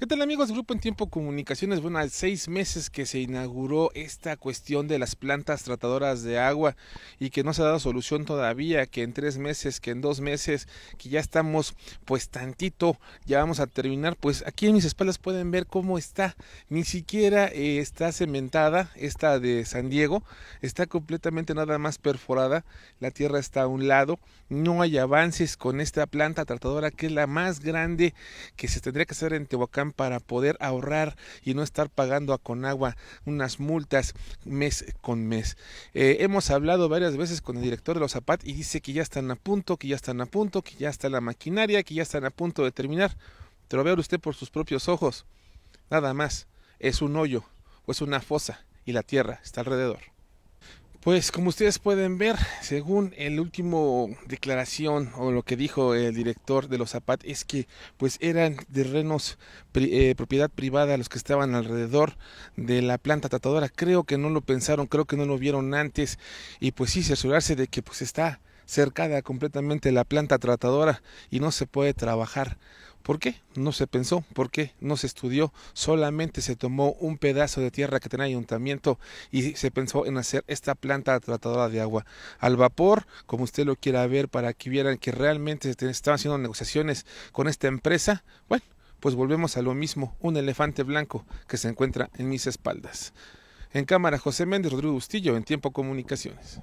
¿Qué tal amigos Grupo en Tiempo Comunicaciones? Bueno, hace seis meses que se inauguró esta cuestión de las plantas tratadoras de agua y que no se ha dado solución todavía, que en tres meses, que en dos meses, que ya estamos pues tantito, ya vamos a terminar, pues aquí en mis espaldas pueden ver cómo está, ni siquiera eh, está cementada esta de San Diego, está completamente nada más perforada, la tierra está a un lado, no hay avances con esta planta tratadora que es la más grande que se tendría que hacer en Tehuacán para poder ahorrar y no estar pagando a Conagua unas multas mes con mes. Eh, hemos hablado varias veces con el director de los Zapat y dice que ya están a punto, que ya están a punto, que ya está la maquinaria, que ya están a punto de terminar. Pero vea usted por sus propios ojos. Nada más. Es un hoyo o es una fosa y la tierra está alrededor. Pues como ustedes pueden ver, según el último declaración o lo que dijo el director de los Zapat es que pues eran terrenos eh, propiedad privada los que estaban alrededor de la planta tratadora. Creo que no lo pensaron, creo que no lo vieron antes y pues sí asegurarse de que pues está cercada completamente la planta tratadora y no se puede trabajar ¿Por qué? No se pensó, ¿por qué? No se estudió, solamente se tomó un pedazo de tierra que tenía ayuntamiento y se pensó en hacer esta planta tratadora de agua al vapor, como usted lo quiera ver, para que vieran que realmente se estaban haciendo negociaciones con esta empresa. Bueno, pues volvemos a lo mismo, un elefante blanco que se encuentra en mis espaldas. En cámara, José Méndez, Rodrigo Bustillo, en Tiempo Comunicaciones.